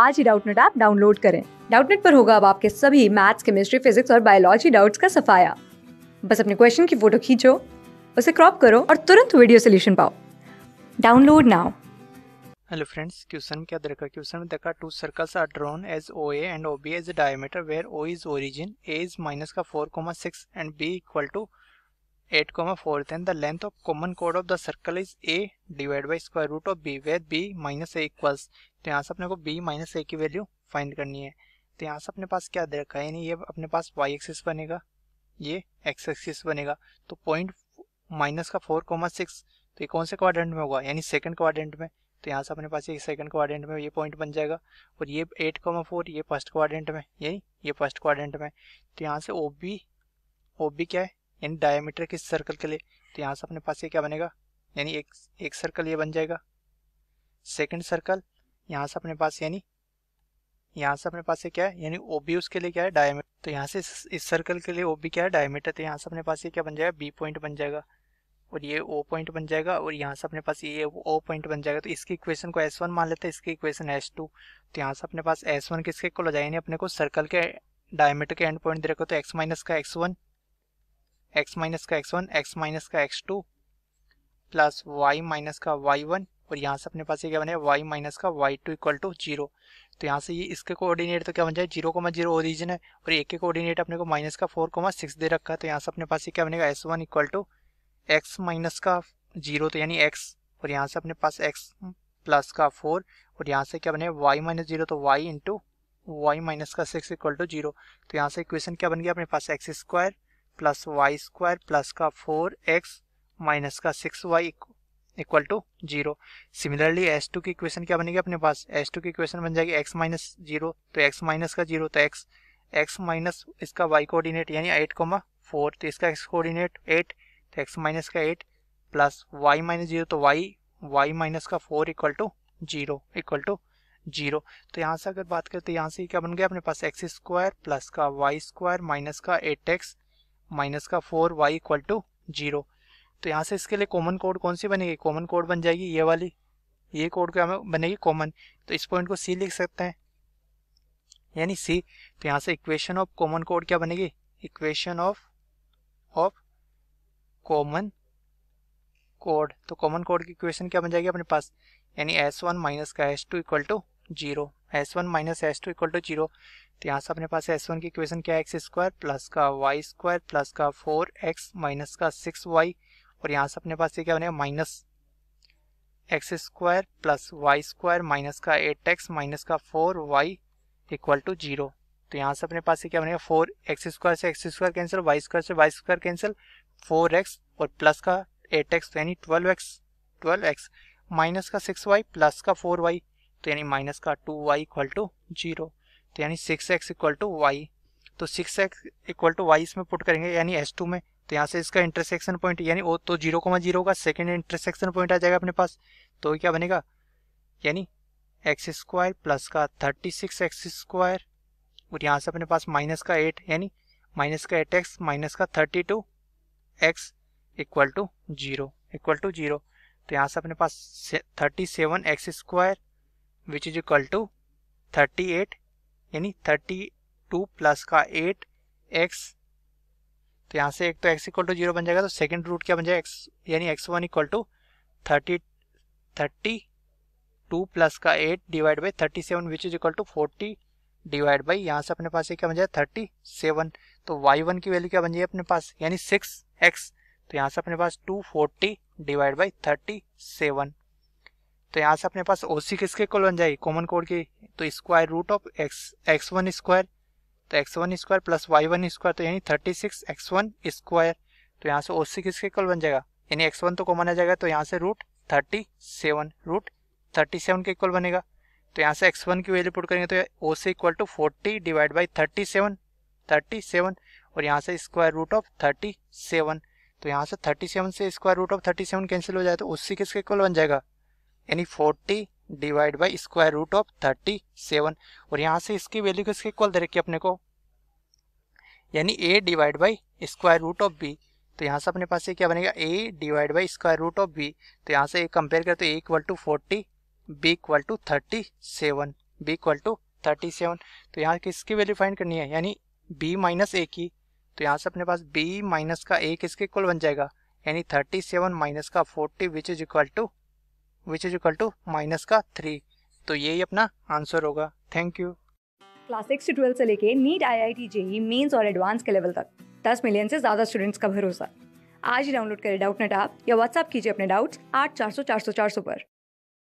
आज ही Doubtnut app download करें डाउटनेट पर होगा अब आपके सभी मैथ्स केमिस्ट्री फिजिक्स और बायोलॉजी डाउट्स का सफाया बस अपने क्वेश्चन की फोटो खींचो उसे क्रॉप करो और तुरंत वीडियो सोल्यूशन पाओ download now hello friends question क्या दे क्वेश्चन में देखा two circles are drawn as O and O B as a diameter where O is origin A is minus का four comma six and B equal to 8 comma 4 then the length of common chord of the circle is a divided by square root of b where b minus a equals तो यहाँ से अपने को b minus ए की value find करनी है तो यहाँ से अपने पास क्या दे रखा है यानी ये अपने पास y एक्सिस बनेगा ये x एक्सिस बनेगा तो पॉइंट माइनस का फोर कोमा सिक्स तो ये कौन से क्वाड्रेंट में होगा यानी सेकंड क्वाड्रेंट में तो यहाँ से अपने पास ये सेकंड क्वाड्रेंट में ये पॉइंट बन जाएगा और ये एट कॉमा फोर ये फर्स्ट क्वाड्रेंट में यानी ये फर्स्ट क्वाड्रेंट में तो यहाँ से ओ बी ओ बी क्या है यानी डायमीटर किस सर्कल के लिए तो यहाँ से अपने पास ये क्या बनेगा यानी एक एक सर्कल ये बन जाएगा सेकंड सर्कल यहाँ से अपने पास यानी यहाँ से अपने पास ये क्या है यानी ओ बी उसके लिए क्या है डायमीटर तो यहाँ से इस सर्कल के लिए ओ बी क्या है डायमीटर तो यहाँ से अपने पास ये क्या बन जाएगा बी पॉइंट बन जाएगा और ये ओ पॉइंट बन जाएगा और यहाँ से अपने पास ये ओ पॉइंट बन जाएगा तो इसकी इक्वेशन को एस वन मान लेते हैं इसकी इक्वेशन एस टू तो यहाँ से अपने पास एस वन किसके को लगाए अपने को सर्कल के डायमीटर के एंड पॉइंट दे रखो तो एक्स माइनस का एक्स वन एक्स माइनस का एक्स वन एक्स माइनस का x two plus y minus का वाई वन और यहाँ से अपने पास ये क्या बने वाई माइनस का y two equal to zero तो यहाँ से ये इसके कोऑर्डिनेट तो क्या बन जाए जीरो कोमा जीरो ओरिजिन है और एक के कोऑर्डिनेट अपने को माइनस का फोर कोमा सिक्स दे रखा है तो यहाँ से अपने पास ये क्या बनेगा S one equal to x minus का जीरो तो यानी एक्स और यहाँ से अपने पास एक्स प्लस का फोर और यहाँ से क्या बने वाई माइनस जीरो तो वाई इंटू वाई माइनस का सिक्स इक्वल टू जीरो तो यहाँ से इक्वेशन क्या बन गया अपने पास x square plus y square plus का फोर एक्स माइनस का six y equal to zero similarly S two की इक्वेशन क्या बनेगी अपने पास एस टू की इक्वेशन बन जाएगी एक्स माइनस जीरो तो एक्स माइनस का जीरो तो एक्स एक्स माइनस इसका वाई कोऑर्डिनेट यानी एट कोमा फोर तो इसका एक्स कोऑर्डिनेट एट तो एक्स माइनस का eight plus y minus zero तो वाई वाई माइनस का four equal to zero equal to zero तो यहाँ से अगर बात करें तो यहाँ से क्या बन गया अपने पास एक्स स्क्वायर प्लस का वाई स्क्वायर माइनस का एट एक्स माइनस का four y equal to zero तो यहाँ से इसके लिए कॉमन कोड कौन सी बनेगी कॉमन कोड बन जाएगी ये वाली ये कोड क्या बनेगी कॉमन तो इस पॉइंट को सी लिख सकते हैं यानी सी तो यहाँ से इक्वेशन ऑफ कॉमन कोड क्या बनेगी इक्वेशन ऑफ ऑफ कॉमन कोड तो कॉमन कोड की इक्वेशन क्या बन जाएगी अपने पास यानी एस वन माइनस का S two equal to zero S one minus S two equal to zero तो यहाँ से अपने पास एस वन की इक्वेशन क्या है एक्स स्क्वायर प्लस का वाई स्क्वायर प्लस का फोर एक्स माइनस का सिक्स वाई और यहाँ से अपने पास ये क्या बनेगा minus x square plus y square minus का एट एक्स माइनस का four y equal to zero तो यहाँ से अपने पास ये क्या बनेगा फोर एक्स स्क्वायर से x square cancel y square से y square cancel four x और प्लस का एट एक्स यानी twelve x twelve x minus का सिक्स वाई प्लस का फोर वाई तो यानी माइनस का two y equal to zero तो यानी six x equal to y तो six x equal to y इसमें पुट करेंगे यानी एस टू में तो यहाँ से इसका इंटरसेक्शन पॉइंट यानी ओ तो जीरो कोमा जीरो का सेकेंड इंटरसेक्शन पॉइंट आ जाएगा अपने पास तो क्या बनेगा यानी एक्स स्क्वायर प्लस का थर्टी सिक्स एक्स स्क्वायर और यहाँ से अपने पास माइनस का एट यानी माइनस का एट एक्स माइनस का thirty two x equal to zero equal to zero तो यहाँ से अपने पास thirty seven x square which is equal to thirty eight यानी थर्टी टू प्लस का एट एक्स तो यहाँ से एक तो एक्स इक्वल टू जीरो बन जाएगा तो सेकेंड रूट क्या बन जाएगा एक्स यानी x one equal to thirty thirty two plus का eight divide by thirty seven which is equal to forty divide by यहाँ से अपने पास क्या बन जाएगा थर्टी सेवन तो वाई वन की वैल्यू क्या बन जाएगी अपने पास यानी सिक्स एक्स तो यहाँ से अपने पास two forty divide by thirty seven तो यहाँ से अपने पास ओ सी किसके कुल बन जाएगी कॉमन कोड की तो square root of x x one square तो x one square plus y one square तो यानी thirty six x one square तो यहाँ से ओ सी किसके कॉल बन जाएगा यानी एक्स वन तो कॉमन आ जाएगा तो यहाँ से root thirty seven root thirty seven के इक्वल बनेगा तो यहाँ से एक्स वन की वैल्यू पुट करेंगे तो O C equal to forty divide by thirty seven thirty seven और यहाँ से square root of thirty seven तो यहाँ से थर्टी सेवन से square root of thirty seven cancel हो जाए तो उससे किसके इक्वल बन जाएगा यानी forty divide by square root of thirty seven और यहाँ से इसकी वैल्यू किसके इक्वल दे रखी अपने को यानी A divide by square root of B तो यहाँ से अपने पास ये क्या बनेगा A divide by square root of B तो यहाँ से कंपेयर करें तो A equal to forty B equal to thirty seven B equal to thirty seven तो यहाँ किसकी वैल्यू फाइंड करनी है यानी बी माइनस ए की तो यहाँ से अपने पास बी माइनस का ए किसके इक्वल बन जाएगा यानी थर्टी सेवन माइनस का forty which is equal to which is equal to minus का थ्री तो यही अपना आंसर होगा thank you class six to twelfth से लेके NEET I I T JEE mains और एडवांस के लेवल तक दस मिलियन से ज़्यादा स्टूडेंट्स का भरोसा आज ही डाउनलोड करें डाउट नेट आप या व्हाट्सअप कीजिए अपने डाउट्स आठ चार सौ चार सौ चार सौ पर